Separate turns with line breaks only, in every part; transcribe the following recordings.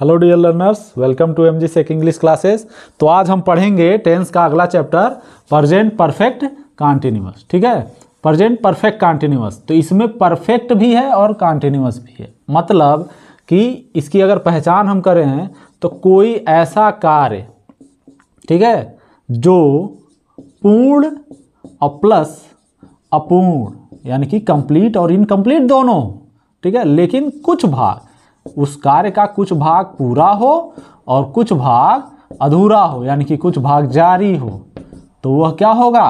hello dear learners welcome to M G सेक English classes तो आज हम पढ़ेंगे टेंस का अगला चैप्टर प्रजेंट परफेक्ट कॉन्टिन्यूस ठीक है प्रजेंट परफेक्ट कॉन्टिन्यूस तो इसमें परफेक्ट भी है और कॉन्टिन्यूस भी है मतलब कि इसकी अगर पहचान हम करें तो कोई ऐसा कार्य ठीक है जो पूर्ण और प्लस अपूर्ण यानी कि कंप्लीट और इनकम्प्लीट दोनों ठीक है लेकिन कुछ भाग उस कार्य का कुछ भाग पूरा हो और कुछ भाग अधूरा हो यानी कि कुछ भाग जारी हो तो वह क्या होगा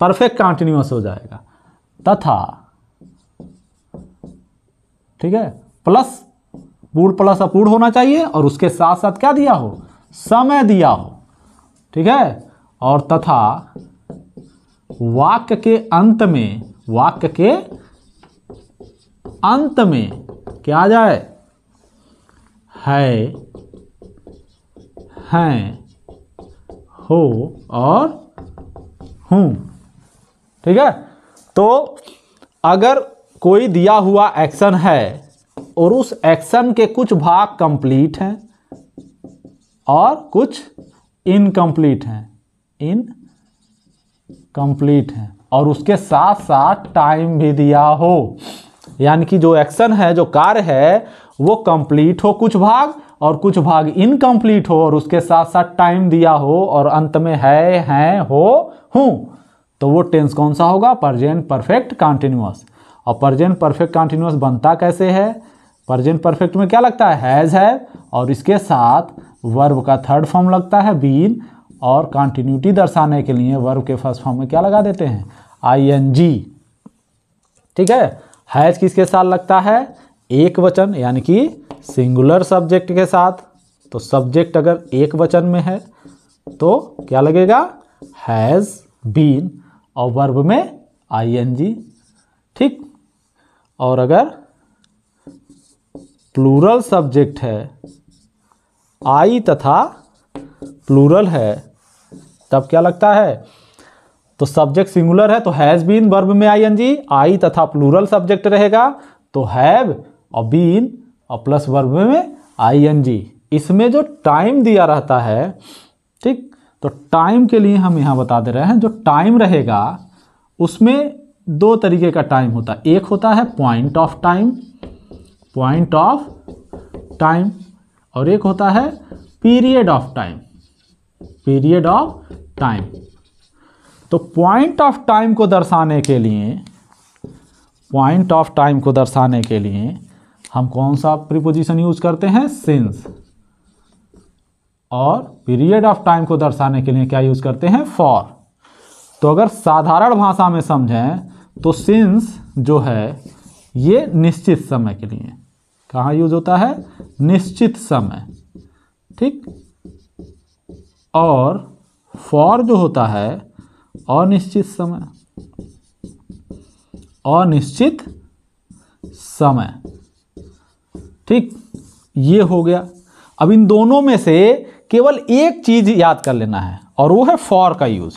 परफेक्ट कॉन्टिन्यूस हो जाएगा तथा ठीक है प्लस पूर्ण प्लस अपूर्ण होना चाहिए और उसके साथ साथ क्या दिया हो समय दिया हो ठीक है और तथा वाक्य के अंत में वाक्य के अंत में क्या आ जाए है हैं हो और हूँ ठीक है तो अगर कोई दिया हुआ एक्शन है और उस एक्शन के कुछ भाग कंप्लीट हैं और कुछ इनकम्प्लीट हैं इन कंप्लीट हैं और उसके साथ साथ टाइम भी दिया हो यानी कि जो एक्शन है जो कार्य है वो कंप्लीट हो कुछ भाग और कुछ भाग इनकम्प्लीट हो और उसके साथ साथ टाइम दिया हो और अंत में है हैं हो हूँ तो वो टेंस कौन सा होगा परजेंट परफेक्ट कॉन्टिन्यूस और परजेंट परफेक्ट कॉन्टिन्यूस बनता कैसे है परजेंट परफेक्ट में क्या लगता है हैज़ है और इसके साथ वर्ब का थर्ड फॉर्म लगता है बीन और कॉन्टिन्यूटी दर्शाने के लिए वर्ब के फर्स्ट फॉर्म में क्या लगा देते हैं आई एन जी ठीक है हैज किसके साथ लगता है एक वचन यानी कि सिंगुलर सब्जेक्ट के साथ तो सब्जेक्ट अगर एक वचन में है तो क्या लगेगा हैज़ बीन और वर्ब में आई एन जी ठीक और अगर प्लूरल सब्जेक्ट है आई तथा प्लूरल है तब क्या लगता है तो सब्जेक्ट सिंगुलर है तो हैज़ बीन वर्ब में आई एन जी आई तथा प्लूरल सब्जेक्ट रहेगा तो हैव और बीन और प्लस वर्ब में आई एन जी इसमें जो टाइम दिया रहता है ठीक तो टाइम के लिए हम यहाँ बता दे रहे हैं जो टाइम रहेगा उसमें दो तरीके का टाइम होता है एक होता है point of time point of time और एक होता है period of time period of time तो पॉइंट ऑफ टाइम को दर्शाने के लिए पॉइंट ऑफ टाइम को दर्शाने के लिए हम कौन सा प्रीपोजिशन यूज करते हैं सिंस और पीरियड ऑफ टाइम को दर्शाने के लिए क्या यूज करते हैं फॉर तो अगर साधारण भाषा में समझें तो सिंस जो है ये निश्चित समय के लिए कहाँ यूज होता है निश्चित समय ठीक और फॉर जो होता है अनिश्चित समय अनिश्चित समय ठीक ये हो गया अब इन दोनों में से केवल एक चीज याद कर लेना है और वो है फॉर का यूज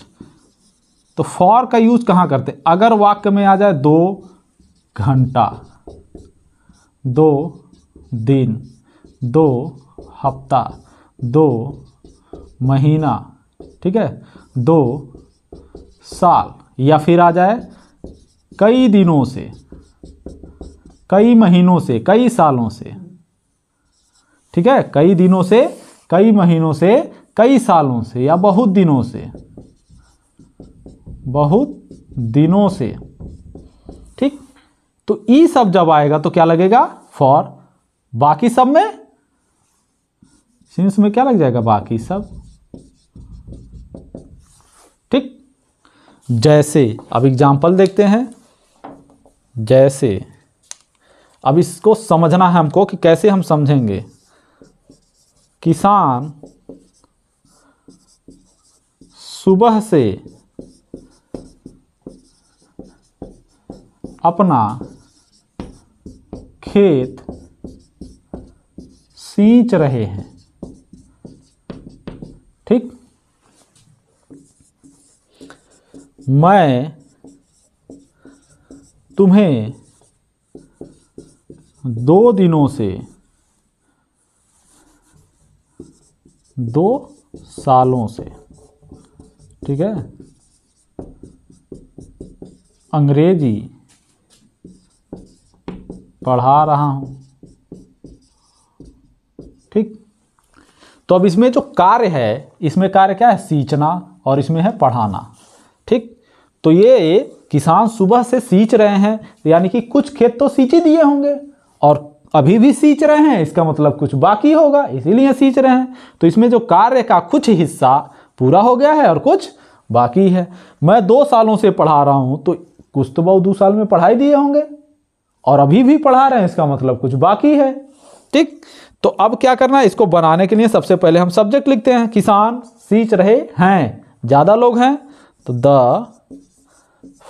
तो फॉर का यूज कहां करते अगर वाक्य में आ जाए दो घंटा दो दिन दो हफ्ता दो महीना ठीक है दो साल या फिर आ जाए कई दिनों से कई महीनों से कई सालों से ठीक है कई दिनों से कई महीनों से कई सालों से या बहुत दिनों से बहुत दिनों से ठीक तो ई सब जब आएगा तो क्या लगेगा फॉर बाकी सब में सिंस में क्या लग जाएगा बाकी सब जैसे अब एग्जाम्पल देखते हैं जैसे अब इसको समझना है हमको कि कैसे हम समझेंगे किसान सुबह से अपना खेत सींच रहे हैं मैं तुम्हें दो दिनों से दो सालों से ठीक है अंग्रेजी पढ़ा रहा हूं ठीक तो अब इसमें जो कार्य है इसमें कार्य क्या है सींचना और इसमें है पढ़ाना तो ये किसान सुबह से सींच रहे हैं यानी कि कुछ खेत तो सींच ही दिए होंगे और अभी भी सींच रहे हैं इसका मतलब कुछ बाकी होगा इसीलिए सींच रहे हैं तो इसमें जो कार्य का कुछ हिस्सा पूरा हो गया है और कुछ बाकी है मैं दो सालों से पढ़ा रहा हूँ तो कुछ तो बहुत दो साल में पढ़ाई दिए होंगे और अभी भी पढ़ा रहे हैं इसका मतलब कुछ बाकी है ठीक तो अब क्या करना है इसको बनाने के लिए सबसे पहले हम सब्जेक्ट लिखते हैं किसान सींच रहे हैं ज़्यादा लोग हैं तो द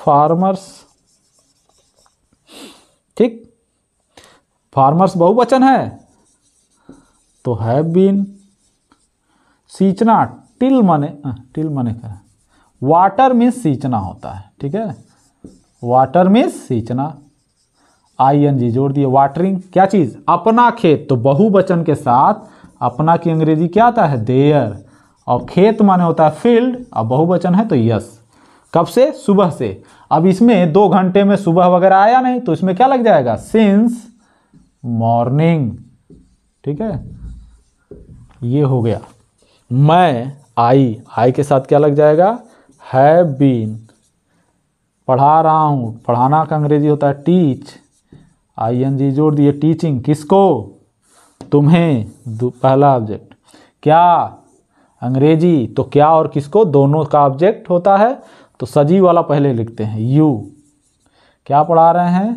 फार्मर्स ठीक फार्मर्स बहुवचन है तो हैव बीन सींचना टिल मने टिल मने कर वाटर मीन्स सींचना होता है ठीक है वाटर मीन्स सींचना आई एन जी जोड़ दिए वाटरिंग क्या चीज़ अपना खेत तो बहुवचन के साथ अपना की अंग्रेजी क्या आता है देयर और खेत माने होता है फील्ड और बहुवचन है तो यस कब से सुबह से अब इसमें दो घंटे में सुबह वगैरह आया नहीं तो इसमें क्या लग जाएगा सिंस मॉर्निंग ठीक है ये हो गया मैं आई आई के साथ क्या लग जाएगा हैव बीन पढ़ा रहा हूँ पढ़ाना का अंग्रेजी होता है टीच आई एन जी जोड़ दिए टीचिंग किसको तुम्हें पहला ऑब्जेक्ट क्या अंग्रेजी तो क्या और किसको दोनों का ऑब्जेक्ट होता है तो सजीव वाला पहले लिखते हैं यू क्या पढ़ा रहे हैं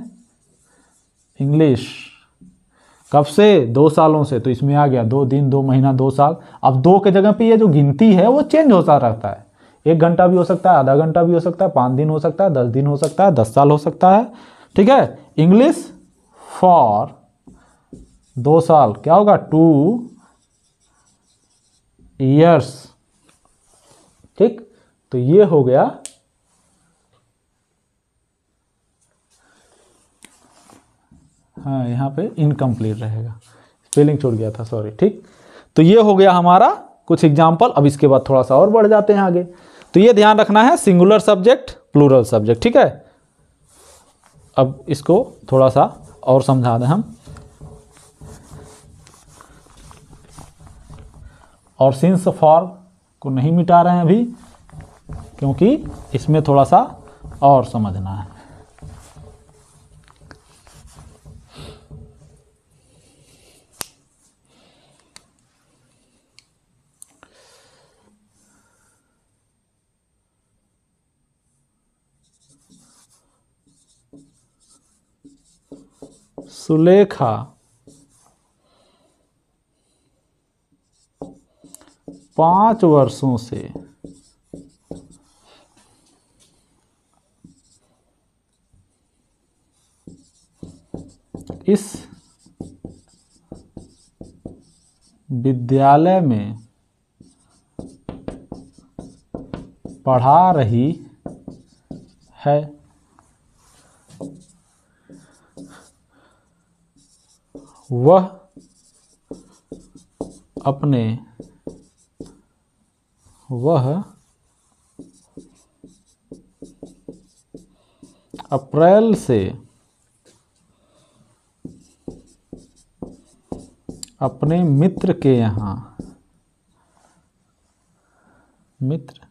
इंग्लिश कब से दो सालों से तो इसमें आ गया दो दिन दो महीना दो साल अब दो के जगह पे ये जो गिनती है वो चेंज होता रहता है एक घंटा भी हो सकता है आधा घंटा भी हो सकता है पाँच दिन हो सकता है दस दिन हो सकता है दस साल हो सकता है ठीक है इंग्लिश फॉर दो साल क्या होगा टू ईयर्स ठीक तो ये हो गया हाँ यहाँ पे इनकम्प्लीट रहेगा स्पेलिंग छोड़ गया था सॉरी ठीक तो ये हो गया हमारा कुछ एग्जाम्पल अब इसके बाद थोड़ा सा और बढ़ जाते हैं आगे तो ये ध्यान रखना है सिंगुलर सब्जेक्ट प्लूरल सब्जेक्ट ठीक है अब इसको थोड़ा सा और समझा दें हम और सिंस फॉर को नहीं मिटा रहे हैं अभी क्योंकि इसमें थोड़ा सा और समझना है सुलेखा पांच वर्षों से इस विद्यालय में पढ़ा रही है वह अपने वह अप्रैल से अपने मित्र के यहाँ मित्र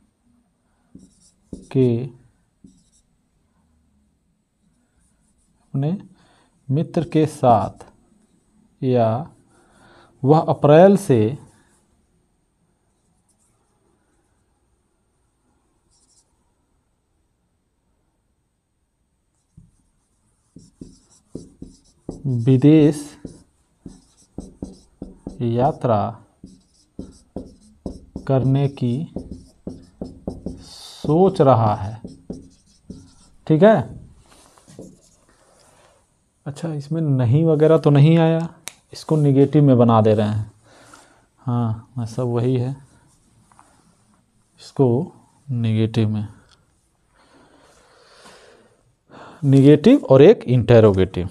के अपने मित्र के साथ या वह अप्रैल से विदेश यात्रा करने की सोच रहा है ठीक है अच्छा इसमें नहीं वगैरह तो नहीं आया इसको निगेटिव में बना दे रहे हैं हाँ सब वही है इसको निगेटिव में निगेटिव और एक इंटेरोगेटिव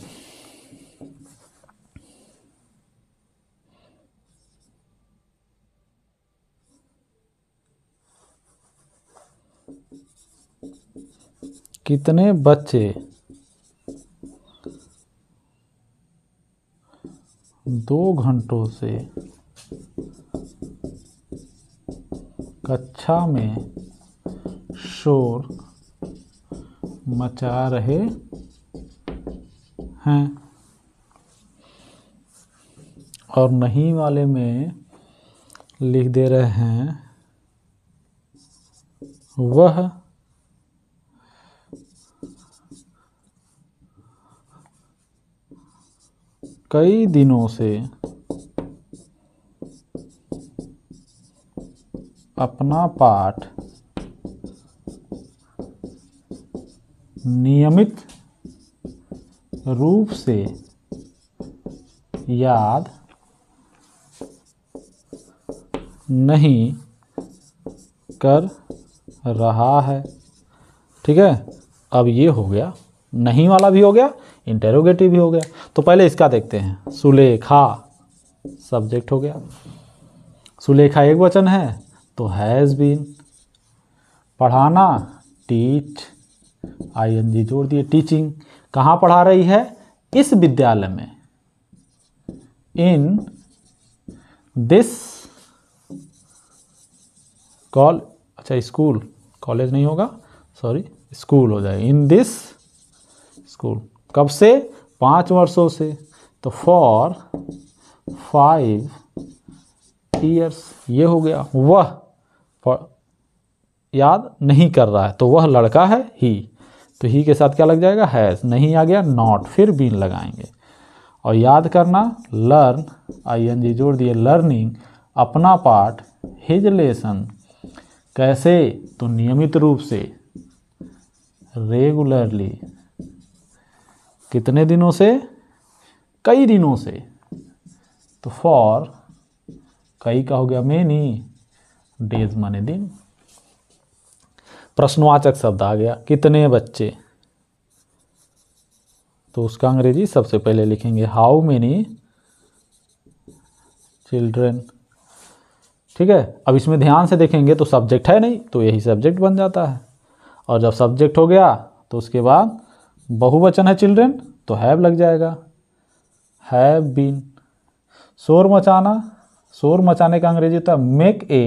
कितने बच्चे दो घंटों से कक्षा में शोर मचा रहे हैं और नहीं वाले में लिख दे रहे हैं वह कई दिनों से अपना पाठ नियमित रूप से याद नहीं कर रहा है ठीक है अब ये हो गया नहीं वाला भी हो गया इंटेरोगेटिव भी हो गया तो पहले इसका देखते हैं सुलेखा सब्जेक्ट हो गया सुलेखा एक वचन है तो हैज़ बीन पढ़ाना टीच आई एन जी जोड़ दिए टीचिंग कहाँ पढ़ा रही है इस विद्यालय में इन दिस कॉल अच्छा स्कूल कॉलेज नहीं होगा सॉरी स्कूल हो जाएगा इन दिस स्कूल कब से पाँच वर्षों से तो फॉर फाइव ईयर्स ये हो गया वह याद नहीं कर रहा है तो वह लड़का है ही तो ही के साथ क्या लग जाएगा हैज़ नहीं आ गया नॉट फिर बीन लगाएंगे और याद करना लर्न आई एन जी जोड़ दिए लर्निंग अपना पार्ट हिज लेसन कैसे तो नियमित रूप से रेगुलरली कितने दिनों से कई दिनों से तो फॉर कई का हो गया मेनी डेज माने दिन प्रश्नवाचक शब्द आ गया कितने बच्चे तो उसका अंग्रेजी सबसे पहले लिखेंगे हाउ मेनी चिल्ड्रेन ठीक है अब इसमें ध्यान से देखेंगे तो सब्जेक्ट है नहीं तो यही सब्जेक्ट बन जाता है और जब सब्जेक्ट हो गया तो उसके बाद बहुवचन है चिल्ड्रेन तो हैव लग जाएगा हैव बीन शोर मचाना शोर मचाने का अंग्रेजी होता है मेक ए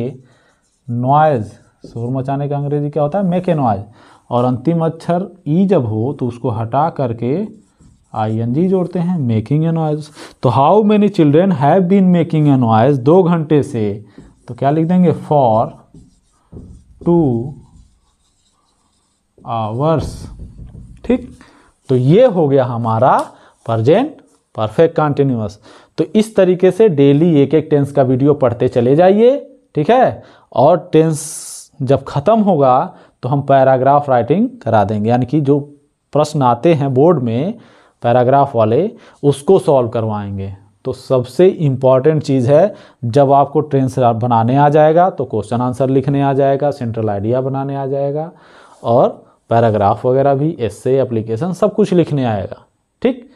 नॉइज शोर मचाने का अंग्रेजी क्या होता है मेक ए नॉइज और अंतिम अक्षर ई e जब हो तो उसको हटा करके आई एन जी जोड़ते हैं मेकिंग ए नॉइज तो how many children have been making a noise दो घंटे से तो क्या लिख देंगे फॉर टू आवर्स ठीक तो ये हो गया हमारा प्रजेंट परफेक्ट कॉन्टिन्यूस तो इस तरीके से डेली एक एक टेंस का वीडियो पढ़ते चले जाइए ठीक है और टेंस जब ख़त्म होगा तो हम पैराग्राफ राइटिंग करा देंगे यानी कि जो प्रश्न आते हैं बोर्ड में पैराग्राफ वाले उसको सॉल्व करवाएंगे तो सबसे इम्पॉर्टेंट चीज़ है जब आपको टेंस बनाने आ जाएगा तो क्वेश्चन आंसर लिखने आ जाएगा सेंट्रल आइडिया बनाने आ जाएगा और पैराग्राफ वगैरह भी एसे एप्लीकेशन सब कुछ लिखने आएगा ठीक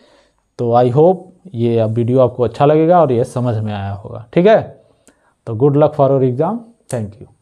तो आई होप ये अब वीडियो आपको अच्छा लगेगा और ये समझ में आया होगा ठीक है तो good luck for your exam thank you